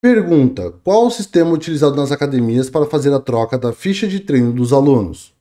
Pergunta: Qual o sistema utilizado nas academias para fazer a troca da ficha de treino dos alunos?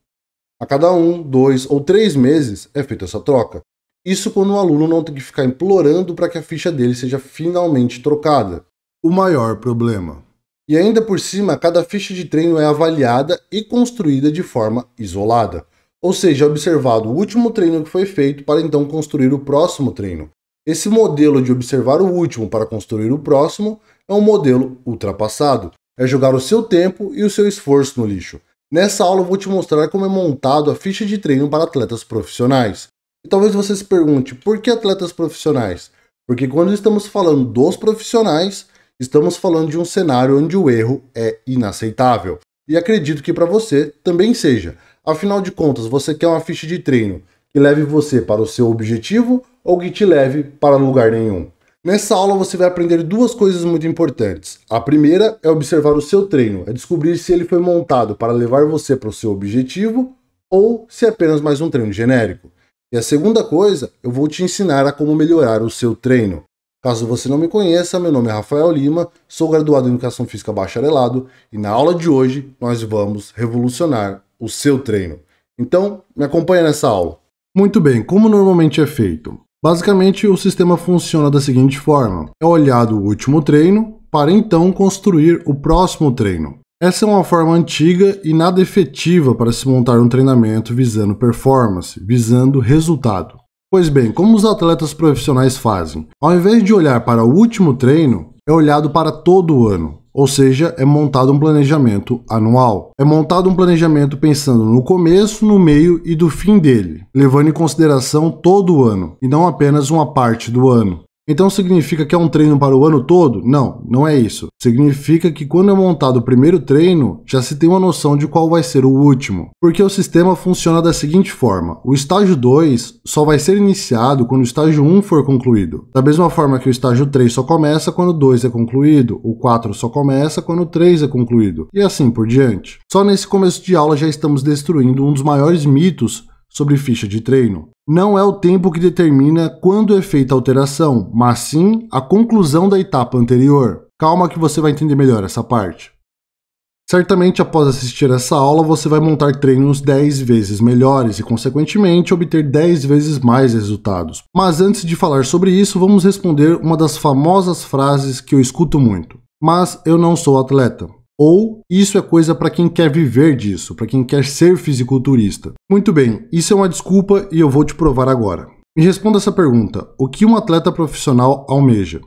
A cada um, dois ou três meses é feita essa troca. Isso quando o aluno não tem que ficar implorando para que a ficha dele seja finalmente trocada. O maior problema. E ainda por cima, cada ficha de treino é avaliada e construída de forma isolada. Ou seja, é observado o último treino que foi feito para então construir o próximo treino. Esse modelo de observar o último para construir o próximo é um modelo ultrapassado. É jogar o seu tempo e o seu esforço no lixo. Nessa aula eu vou te mostrar como é montado a ficha de treino para atletas profissionais. E talvez você se pergunte, por que atletas profissionais? Porque quando estamos falando dos profissionais, estamos falando de um cenário onde o erro é inaceitável. E acredito que para você também seja. Afinal de contas, você quer uma ficha de treino que leve você para o seu objetivo ou que te leve para lugar nenhum? Nessa aula você vai aprender duas coisas muito importantes. A primeira é observar o seu treino, é descobrir se ele foi montado para levar você para o seu objetivo ou se é apenas mais um treino genérico. E a segunda coisa, eu vou te ensinar a como melhorar o seu treino. Caso você não me conheça, meu nome é Rafael Lima, sou graduado em Educação Física Bacharelado e na aula de hoje nós vamos revolucionar o seu treino. Então, me acompanha nessa aula. Muito bem, como normalmente é feito? Basicamente, o sistema funciona da seguinte forma: é olhado o último treino para então construir o próximo treino. Essa é uma forma antiga e nada efetiva para se montar um treinamento visando performance, visando resultado. Pois bem, como os atletas profissionais fazem? Ao invés de olhar para o último treino, é olhado para todo o ano, ou seja, é montado um planejamento anual. É montado um planejamento pensando no começo, no meio e do fim dele, levando em consideração todo o ano e não apenas uma parte do ano. Então significa que é um treino para o ano todo? Não, não é isso. Significa que quando é montado o primeiro treino, já se tem uma noção de qual vai ser o último. Porque o sistema funciona da seguinte forma: o estágio 2 só vai ser iniciado quando o estágio 1 um for concluído. Da mesma forma que o estágio 3 só começa quando o 2 é concluído, o 4 só começa quando o 3 é concluído, e assim por diante. Só nesse começo de aula já estamos destruindo um dos maiores mitos sobre ficha de treino. Não é o tempo que determina quando é feita a alteração, mas sim a conclusão da etapa anterior. Calma que você vai entender melhor essa parte. Certamente, após assistir essa aula, você vai montar treinos 10 vezes melhores e, consequentemente, obter 10 vezes mais resultados. Mas antes de falar sobre isso, vamos responder uma das famosas frases que eu escuto muito: Mas eu não sou atleta. Ou isso é coisa para quem quer viver disso, para quem quer ser fisiculturista? Muito bem, isso é uma desculpa e eu vou te provar agora. Me responda essa pergunta: o que um atleta profissional almeja?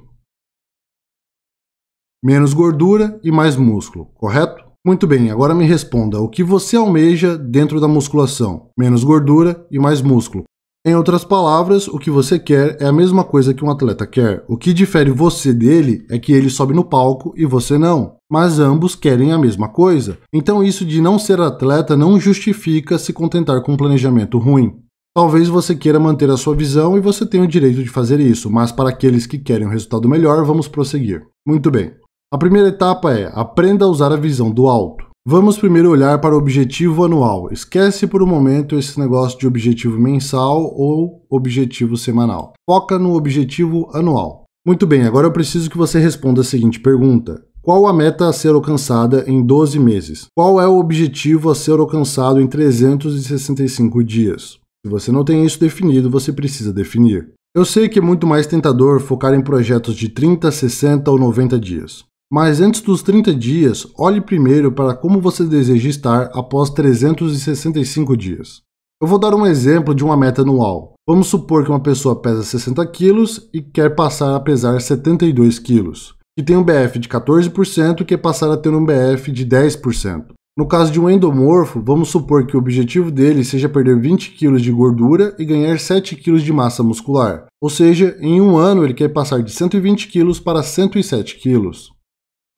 Menos gordura e mais músculo, correto? Muito bem, agora me responda: o que você almeja dentro da musculação? Menos gordura e mais músculo, em outras palavras, o que você quer é a mesma coisa que um atleta quer. O que difere você dele é que ele sobe no palco e você não. Mas ambos querem a mesma coisa. Então, isso de não ser atleta não justifica se contentar com um planejamento ruim. Talvez você queira manter a sua visão e você tenha o direito de fazer isso, mas para aqueles que querem um resultado melhor, vamos prosseguir. Muito bem. A primeira etapa é aprenda a usar a visão do alto. Vamos primeiro olhar para o objetivo anual. Esquece por um momento esse negócio de objetivo mensal ou objetivo semanal. Foca no objetivo anual. Muito bem, agora eu preciso que você responda a seguinte pergunta: Qual a meta a ser alcançada em 12 meses? Qual é o objetivo a ser alcançado em 365 dias? Se você não tem isso definido, você precisa definir. Eu sei que é muito mais tentador focar em projetos de 30, 60 ou 90 dias. Mas antes dos 30 dias, olhe primeiro para como você deseja estar após 365 dias. Eu vou dar um exemplo de uma meta anual. Vamos supor que uma pessoa pesa 60 kg e quer passar a pesar 72 kg, que tem um BF de 14% e quer passar a ter um BF de 10%. No caso de um endomorfo, vamos supor que o objetivo dele seja perder 20 kg de gordura e ganhar 7 kg de massa muscular, ou seja, em um ano ele quer passar de 120 kg para 107 kg.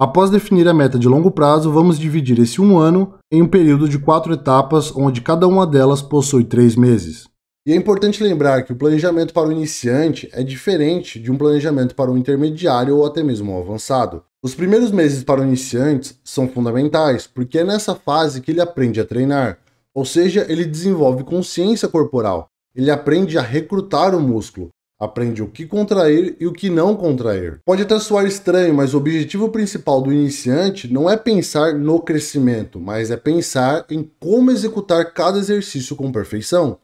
Após definir a meta de longo prazo, vamos dividir esse um ano em um período de quatro etapas, onde cada uma delas possui três meses. E é importante lembrar que o planejamento para o iniciante é diferente de um planejamento para o intermediário ou até mesmo o avançado. Os primeiros meses para o iniciante são fundamentais, porque é nessa fase que ele aprende a treinar, ou seja, ele desenvolve consciência corporal, ele aprende a recrutar o músculo, Aprende o que contrair e o que não contrair. Pode até soar estranho, mas o objetivo principal do iniciante não é pensar no crescimento, mas é pensar em como executar cada exercício com perfeição.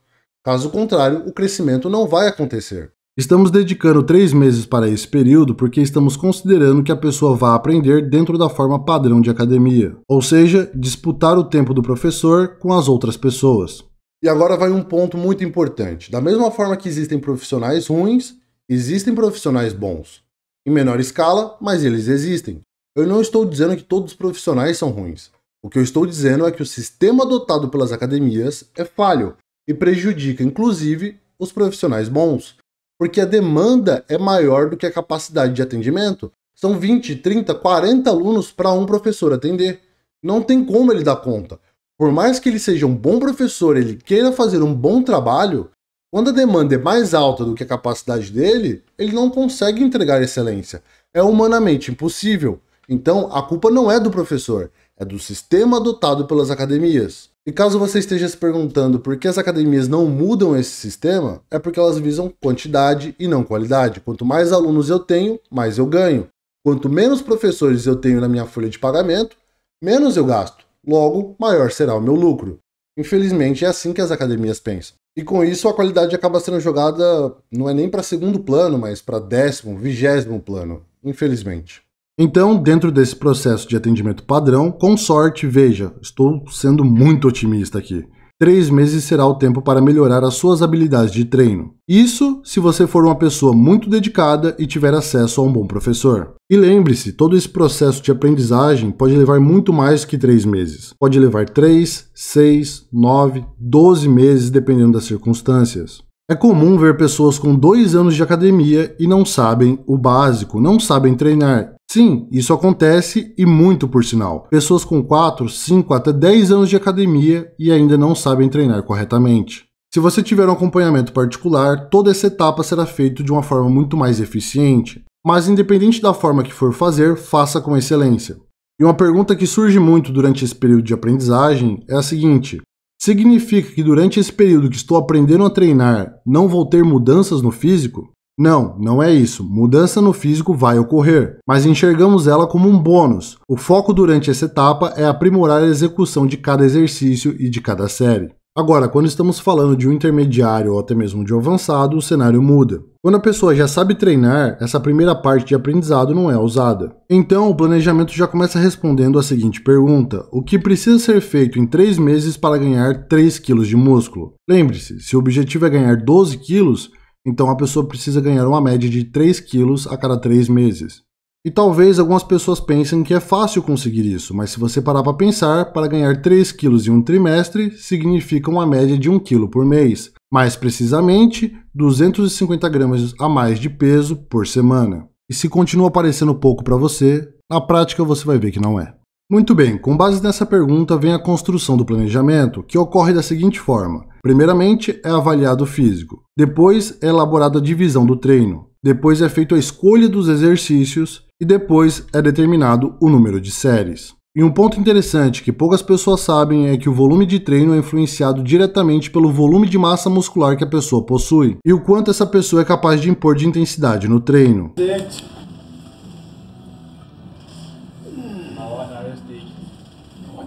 Caso contrário, o crescimento não vai acontecer. Estamos dedicando três meses para esse período porque estamos considerando que a pessoa vá aprender dentro da forma padrão de academia, ou seja, disputar o tempo do professor com as outras pessoas. E agora vai um ponto muito importante. Da mesma forma que existem profissionais ruins, existem profissionais bons. Em menor escala, mas eles existem. Eu não estou dizendo que todos os profissionais são ruins. O que eu estou dizendo é que o sistema adotado pelas academias é falho e prejudica, inclusive, os profissionais bons, porque a demanda é maior do que a capacidade de atendimento. São 20, 30, 40 alunos para um professor atender. Não tem como ele dar conta. Por mais que ele seja um bom professor, ele queira fazer um bom trabalho, quando a demanda é mais alta do que a capacidade dele, ele não consegue entregar excelência. É humanamente impossível. Então, a culpa não é do professor, é do sistema adotado pelas academias. E caso você esteja se perguntando por que as academias não mudam esse sistema, é porque elas visam quantidade e não qualidade. Quanto mais alunos eu tenho, mais eu ganho. Quanto menos professores eu tenho na minha folha de pagamento, menos eu gasto logo maior será o meu lucro. Infelizmente é assim que as academias pensam. E com isso a qualidade acaba sendo jogada não é nem para segundo plano, mas para décimo, vigésimo plano, infelizmente. Então, dentro desse processo de atendimento padrão, com sorte, veja, estou sendo muito otimista aqui. Três meses será o tempo para melhorar as suas habilidades de treino. Isso se você for uma pessoa muito dedicada e tiver acesso a um bom professor. E lembre-se, todo esse processo de aprendizagem pode levar muito mais que três meses. Pode levar três, seis, nove, doze meses, dependendo das circunstâncias. É comum ver pessoas com dois anos de academia e não sabem o básico, não sabem treinar Sim, isso acontece e muito por sinal. Pessoas com 4, 5 até 10 anos de academia e ainda não sabem treinar corretamente. Se você tiver um acompanhamento particular, toda essa etapa será feita de uma forma muito mais eficiente. Mas independente da forma que for fazer, faça com excelência. E uma pergunta que surge muito durante esse período de aprendizagem é a seguinte: significa que durante esse período que estou aprendendo a treinar, não vou ter mudanças no físico? Não, não é isso. Mudança no físico vai ocorrer, mas enxergamos ela como um bônus. O foco durante essa etapa é aprimorar a execução de cada exercício e de cada série. Agora, quando estamos falando de um intermediário ou até mesmo de um avançado, o cenário muda. Quando a pessoa já sabe treinar, essa primeira parte de aprendizado não é usada. Então, o planejamento já começa respondendo a seguinte pergunta: o que precisa ser feito em 3 meses para ganhar 3 kg de músculo? Lembre-se, se o objetivo é ganhar 12 quilos, então a pessoa precisa ganhar uma média de 3 quilos a cada 3 meses. E talvez algumas pessoas pensem que é fácil conseguir isso, mas se você parar para pensar, para ganhar 3 quilos em um trimestre significa uma média de 1 quilo por mês, mais precisamente 250 gramas a mais de peso por semana. E se continua parecendo pouco para você, na prática você vai ver que não é. Muito bem, com base nessa pergunta vem a construção do planejamento, que ocorre da seguinte forma: primeiramente é avaliado o físico, depois é elaborada a divisão do treino, depois é feita a escolha dos exercícios e depois é determinado o número de séries. E um ponto interessante que poucas pessoas sabem é que o volume de treino é influenciado diretamente pelo volume de massa muscular que a pessoa possui e o quanto essa pessoa é capaz de impor de intensidade no treino. Gente.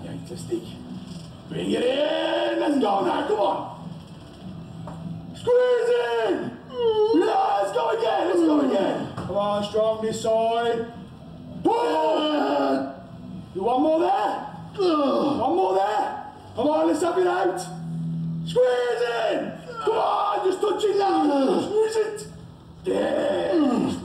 Gangster Bring it in! Let's go now, come on! Squeeze in! Let's go again, let's go again! Come on, strong this side! Boom! You one more there? One more there? Come on, let's have it out! Squeeze in! Come on, just touch it now! Squeeze it! Yeah!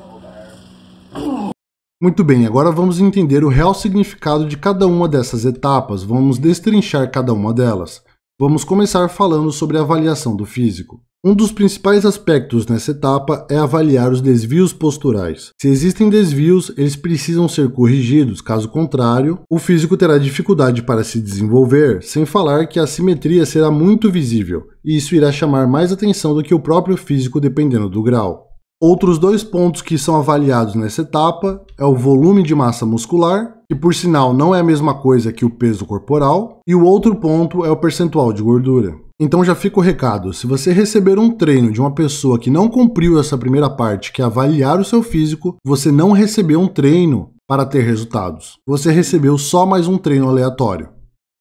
Muito bem, agora vamos entender o real significado de cada uma dessas etapas, vamos destrinchar cada uma delas. Vamos começar falando sobre a avaliação do físico. Um dos principais aspectos nessa etapa é avaliar os desvios posturais. Se existem desvios, eles precisam ser corrigidos, caso contrário, o físico terá dificuldade para se desenvolver, sem falar que a simetria será muito visível, e isso irá chamar mais atenção do que o próprio físico dependendo do grau. Outros dois pontos que são avaliados nessa etapa é o volume de massa muscular, que por sinal não é a mesma coisa que o peso corporal, e o outro ponto é o percentual de gordura. Então já fica o recado, se você receber um treino de uma pessoa que não cumpriu essa primeira parte, que é avaliar o seu físico, você não recebeu um treino para ter resultados. Você recebeu só mais um treino aleatório.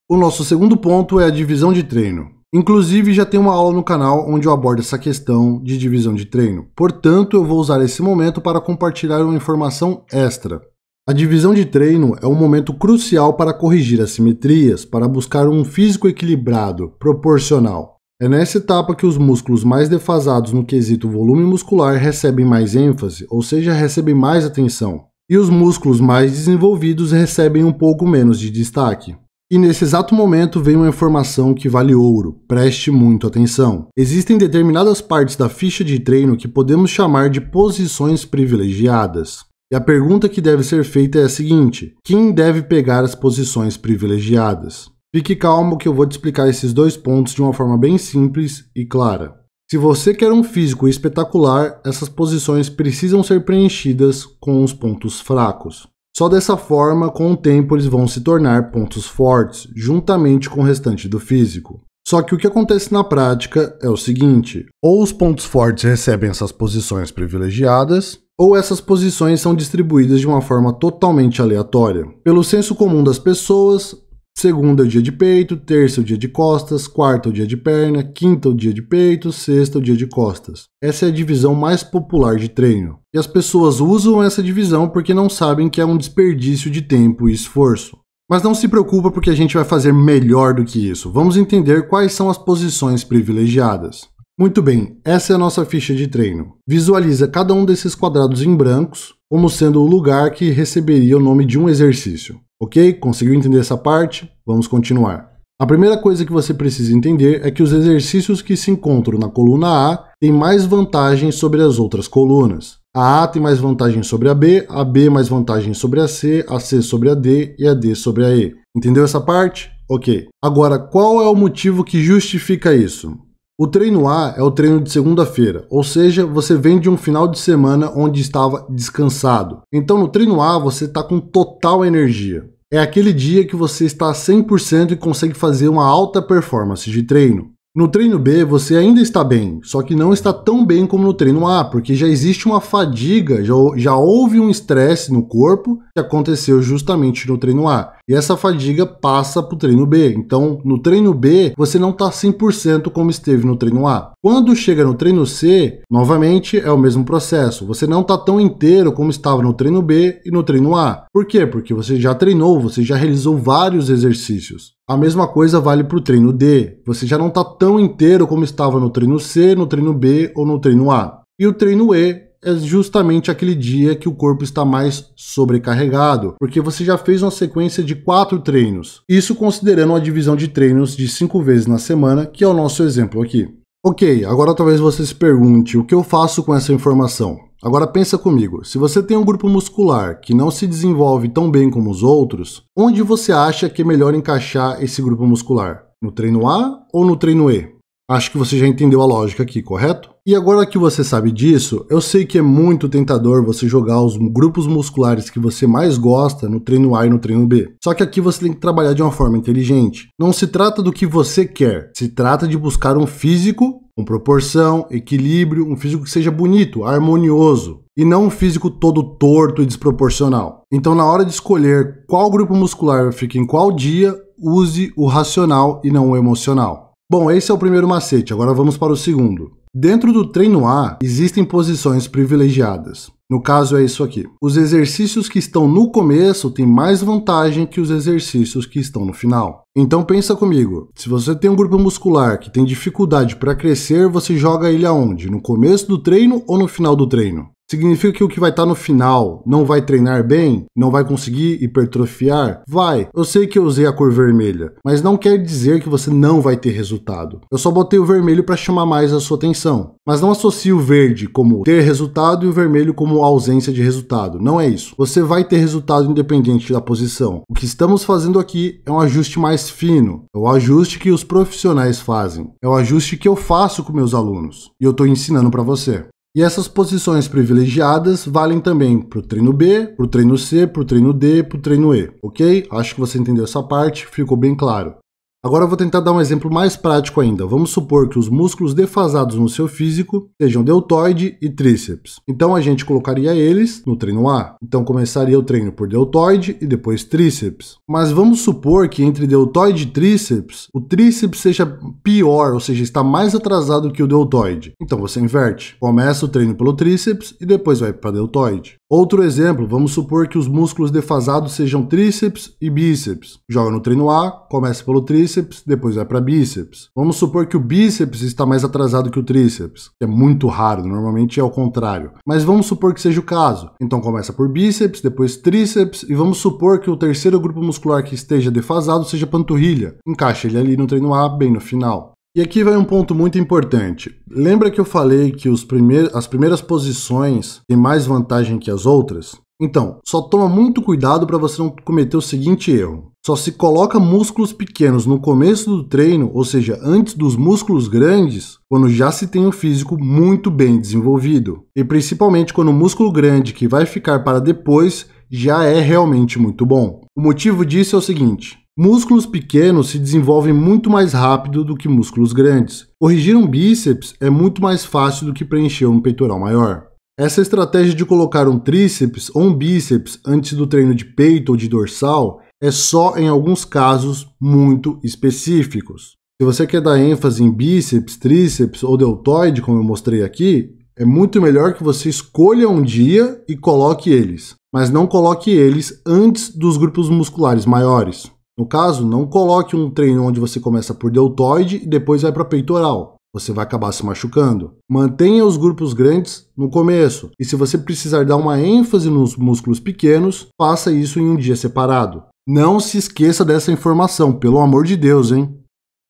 O nosso segundo ponto é a divisão de treino. Inclusive, já tem uma aula no canal onde eu abordo essa questão de divisão de treino. Portanto, eu vou usar esse momento para compartilhar uma informação extra. A divisão de treino é um momento crucial para corrigir assimetrias, para buscar um físico equilibrado, proporcional. É nessa etapa que os músculos mais defasados no quesito volume muscular recebem mais ênfase, ou seja, recebem mais atenção, e os músculos mais desenvolvidos recebem um pouco menos de destaque. E nesse exato momento vem uma informação que vale ouro, preste muito atenção. Existem determinadas partes da ficha de treino que podemos chamar de posições privilegiadas. E a pergunta que deve ser feita é a seguinte: quem deve pegar as posições privilegiadas? Fique calmo que eu vou te explicar esses dois pontos de uma forma bem simples e clara. Se você quer um físico espetacular, essas posições precisam ser preenchidas com os pontos fracos. Só dessa forma, com o tempo, eles vão se tornar pontos fortes, juntamente com o restante do físico. Só que o que acontece na prática é o seguinte: ou os pontos fortes recebem essas posições privilegiadas, ou essas posições são distribuídas de uma forma totalmente aleatória. Pelo senso comum das pessoas, Segunda é o dia de peito, terça é o dia de costas, quarta é o dia de perna, quinta é o dia de peito, sexta é o dia de costas. Essa é a divisão mais popular de treino. E as pessoas usam essa divisão porque não sabem que é um desperdício de tempo e esforço. Mas não se preocupa porque a gente vai fazer melhor do que isso. Vamos entender quais são as posições privilegiadas. Muito bem, essa é a nossa ficha de treino. Visualiza cada um desses quadrados em brancos como sendo o lugar que receberia o nome de um exercício. Ok? Conseguiu entender essa parte? Vamos continuar. A primeira coisa que você precisa entender é que os exercícios que se encontram na coluna A têm mais vantagens sobre as outras colunas. A A tem mais vantagem sobre a B, a B mais vantagem sobre a C, a C sobre a D e a D sobre a E. Entendeu essa parte? Ok. Agora, qual é o motivo que justifica isso? O treino A é o treino de segunda-feira, ou seja, você vem de um final de semana onde estava descansado. Então, no treino A, você está com total energia. É aquele dia que você está 100% e consegue fazer uma alta performance de treino. No treino B, você ainda está bem, só que não está tão bem como no treino A, porque já existe uma fadiga, já, já houve um estresse no corpo que aconteceu justamente no treino A. E essa fadiga passa para o treino B. Então, no treino B, você não está 100% como esteve no treino A. Quando chega no treino C, novamente é o mesmo processo. Você não está tão inteiro como estava no treino B e no treino A. Por quê? Porque você já treinou, você já realizou vários exercícios. A mesma coisa vale para o treino D. Você já não está tão inteiro como estava no treino C, no treino B ou no treino A. E o treino E é justamente aquele dia que o corpo está mais sobrecarregado, porque você já fez uma sequência de quatro treinos. Isso considerando a divisão de treinos de cinco vezes na semana, que é o nosso exemplo aqui. Ok, agora talvez você se pergunte o que eu faço com essa informação. Agora pensa comigo, se você tem um grupo muscular que não se desenvolve tão bem como os outros, onde você acha que é melhor encaixar esse grupo muscular? No treino A ou no treino E? Acho que você já entendeu a lógica aqui, correto? E agora que você sabe disso, eu sei que é muito tentador você jogar os grupos musculares que você mais gosta no treino A e no treino B. Só que aqui você tem que trabalhar de uma forma inteligente. Não se trata do que você quer, se trata de buscar um físico com proporção, equilíbrio, um físico que seja bonito, harmonioso e não um físico todo torto e desproporcional. Então, na hora de escolher qual grupo muscular fica em qual dia, use o racional e não o emocional. Bom, esse é o primeiro macete, agora vamos para o segundo. Dentro do treino A, existem posições privilegiadas. No caso, é isso aqui. Os exercícios que estão no começo têm mais vantagem que os exercícios que estão no final. Então pensa comigo, se você tem um grupo muscular que tem dificuldade para crescer, você joga ele aonde? No começo do treino ou no final do treino? Significa que o que vai estar tá no final não vai treinar bem? Não vai conseguir hipertrofiar? Vai! Eu sei que eu usei a cor vermelha, mas não quer dizer que você não vai ter resultado. Eu só botei o vermelho para chamar mais a sua atenção. Mas não associe o verde como ter resultado e o vermelho como ausência de resultado. Não é isso. Você vai ter resultado independente da posição. O que estamos fazendo aqui é um ajuste mais fino. É o ajuste que os profissionais fazem. É o ajuste que eu faço com meus alunos. E eu estou ensinando para você. E essas posições privilegiadas valem também para o treino B, para o treino C, para o treino D, para o treino E, ok? Acho que você entendeu essa parte, ficou bem claro. Agora vou tentar dar um exemplo mais prático ainda. Vamos supor que os músculos defasados no seu físico sejam deltoide e tríceps. Então a gente colocaria eles no treino A. Então começaria o treino por deltoide e depois tríceps. Mas vamos supor que entre deltoide e tríceps, o tríceps seja pior, ou seja, está mais atrasado que o deltoide. Então você inverte. Começa o treino pelo tríceps e depois vai para deltoide. Outro exemplo, vamos supor que os músculos defasados sejam tríceps e bíceps. Joga no treino A, começa pelo tríceps tríceps, depois vai para bíceps. Vamos supor que o bíceps está mais atrasado que o tríceps, que é muito raro, normalmente é o contrário. Mas vamos supor que seja o caso. Então começa por bíceps, depois tríceps e vamos supor que o terceiro grupo muscular que esteja defasado seja panturrilha. Encaixa ele ali no treino A bem no final. E aqui vai um ponto muito importante. Lembra que eu falei que primeiros, as primeiras posições têm mais vantagem que as outras? Então, só toma muito cuidado para você não cometer o seguinte erro. Só se coloca músculos pequenos no começo do treino, ou seja, antes dos músculos grandes, quando já se tem o um físico muito bem desenvolvido. E principalmente quando o músculo grande que vai ficar para depois já é realmente muito bom. O motivo disso é o seguinte: Músculos pequenos se desenvolvem muito mais rápido do que músculos grandes. Corrigir um bíceps é muito mais fácil do que preencher um peitoral maior. Essa estratégia de colocar um tríceps ou um bíceps antes do treino de peito ou de dorsal é só em alguns casos muito específicos. Se você quer dar ênfase em bíceps, tríceps ou deltoide, como eu mostrei aqui, é muito melhor que você escolha um dia e coloque eles, mas não coloque eles antes dos grupos musculares maiores. No caso, não coloque um treino onde você começa por deltoide e depois vai para peitoral. Você vai acabar se machucando. Mantenha os grupos grandes no começo. E se você precisar dar uma ênfase nos músculos pequenos, faça isso em um dia separado. Não se esqueça dessa informação, pelo amor de Deus, hein?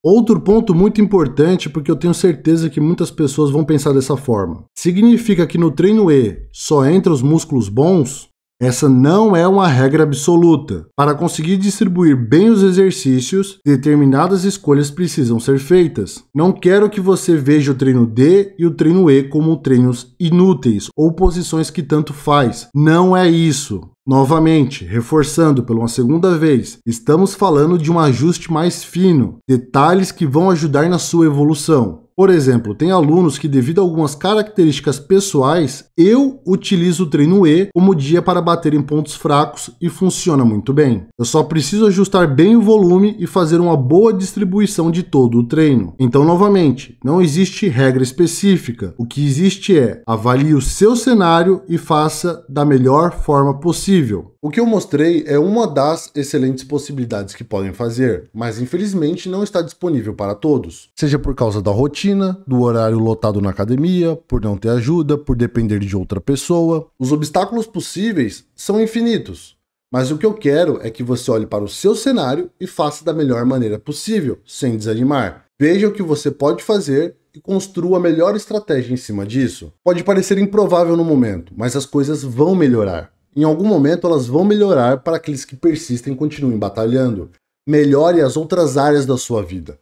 Outro ponto muito importante, porque eu tenho certeza que muitas pessoas vão pensar dessa forma. Significa que no treino E só entra os músculos bons? Essa não é uma regra absoluta. Para conseguir distribuir bem os exercícios, determinadas escolhas precisam ser feitas. Não quero que você veja o treino D e o treino E como treinos inúteis ou posições que tanto faz. Não é isso. Novamente, reforçando pela uma segunda vez, estamos falando de um ajuste mais fino, detalhes que vão ajudar na sua evolução. Por exemplo, tem alunos que, devido a algumas características pessoais, eu utilizo o treino E como dia para bater em pontos fracos e funciona muito bem. Eu só preciso ajustar bem o volume e fazer uma boa distribuição de todo o treino. Então, novamente, não existe regra específica. O que existe é avalie o seu cenário e faça da melhor forma possível. O que eu mostrei é uma das excelentes possibilidades que podem fazer, mas infelizmente não está disponível para todos. Seja por causa da rotina, do horário lotado na academia, por não ter ajuda, por depender de outra pessoa. Os obstáculos possíveis são infinitos. Mas o que eu quero é que você olhe para o seu cenário e faça da melhor maneira possível, sem desanimar. Veja o que você pode fazer e construa a melhor estratégia em cima disso. Pode parecer improvável no momento, mas as coisas vão melhorar. Em algum momento elas vão melhorar para aqueles que persistem e continuem batalhando. Melhore as outras áreas da sua vida.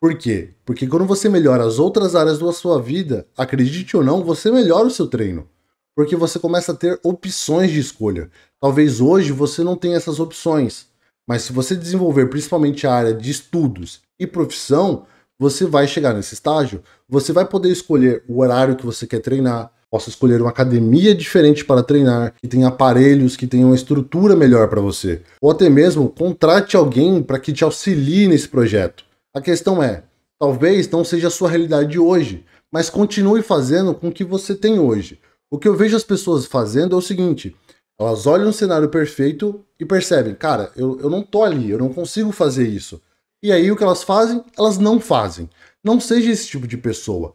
Por quê? Porque quando você melhora as outras áreas da sua vida, acredite ou não, você melhora o seu treino. Porque você começa a ter opções de escolha. Talvez hoje você não tenha essas opções, mas se você desenvolver principalmente a área de estudos e profissão, você vai chegar nesse estágio. Você vai poder escolher o horário que você quer treinar, possa escolher uma academia diferente para treinar, que tenha aparelhos, que tenha uma estrutura melhor para você. Ou até mesmo contrate alguém para que te auxilie nesse projeto. A questão é, talvez não seja a sua realidade de hoje, mas continue fazendo com o que você tem hoje. O que eu vejo as pessoas fazendo é o seguinte: elas olham um cenário perfeito e percebem, cara, eu, eu não tô ali, eu não consigo fazer isso. E aí o que elas fazem? Elas não fazem. Não seja esse tipo de pessoa.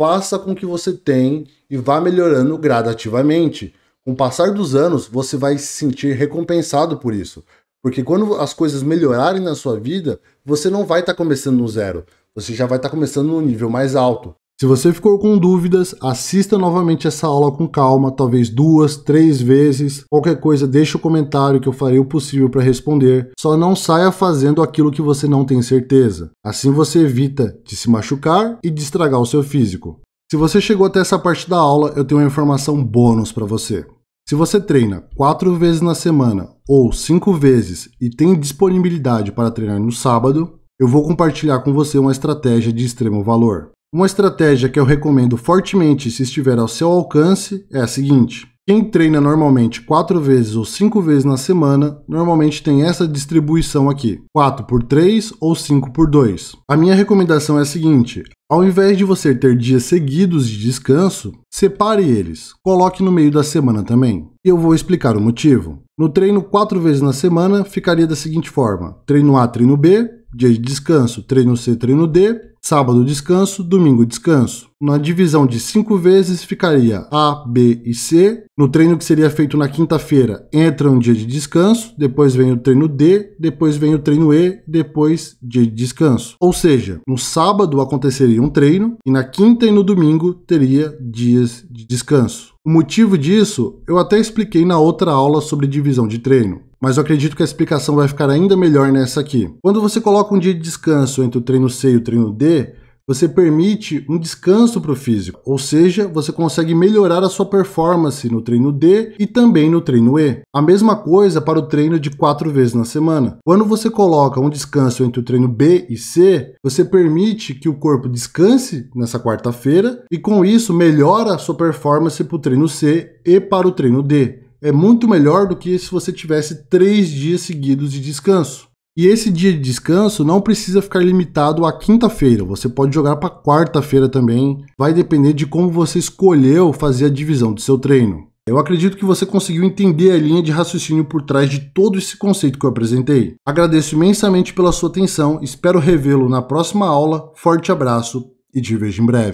Faça com o que você tem e vá melhorando gradativamente. Com o passar dos anos, você vai se sentir recompensado por isso. Porque quando as coisas melhorarem na sua vida, você não vai estar tá começando no zero. Você já vai estar tá começando no nível mais alto. Se você ficou com dúvidas, assista novamente essa aula com calma, talvez duas, três vezes. Qualquer coisa, deixe o um comentário que eu farei o possível para responder. Só não saia fazendo aquilo que você não tem certeza. Assim você evita de se machucar e de estragar o seu físico. Se você chegou até essa parte da aula, eu tenho uma informação bônus para você. Se você treina quatro vezes na semana ou cinco vezes e tem disponibilidade para treinar no sábado, eu vou compartilhar com você uma estratégia de extremo valor. Uma estratégia que eu recomendo fortemente se estiver ao seu alcance é a seguinte: quem treina normalmente quatro vezes ou cinco vezes na semana, normalmente tem essa distribuição aqui: 4 por 3 ou 5 por 2. A minha recomendação é a seguinte: ao invés de você ter dias seguidos de descanso, Separe eles, coloque no meio da semana também. eu vou explicar o motivo. No treino quatro vezes na semana ficaria da seguinte forma: treino A, treino B, dia de descanso, treino C, treino D, sábado descanso, domingo descanso. Na divisão de cinco vezes ficaria A, B e C. No treino que seria feito na quinta-feira, entra um dia de descanso, depois vem o treino D, depois vem o treino E, depois dia de descanso. Ou seja, no sábado aconteceria um treino e na quinta e no domingo teria dias de descanso. O motivo disso eu até expliquei na outra aula sobre divisão de treino, mas eu acredito que a explicação vai ficar ainda melhor nessa aqui. Quando você coloca um dia de descanso entre o treino C e o treino D, você permite um descanso para o físico, ou seja, você consegue melhorar a sua performance no treino D e também no treino E. A mesma coisa para o treino de quatro vezes na semana. Quando você coloca um descanso entre o treino B e C, você permite que o corpo descanse nessa quarta-feira e com isso melhora a sua performance para o treino C e para o treino D. É muito melhor do que se você tivesse três dias seguidos de descanso. E esse dia de descanso não precisa ficar limitado à quinta-feira, você pode jogar para quarta-feira também, vai depender de como você escolheu fazer a divisão do seu treino. Eu acredito que você conseguiu entender a linha de raciocínio por trás de todo esse conceito que eu apresentei. Agradeço imensamente pela sua atenção, espero revê-lo na próxima aula. Forte abraço e te vejo em breve.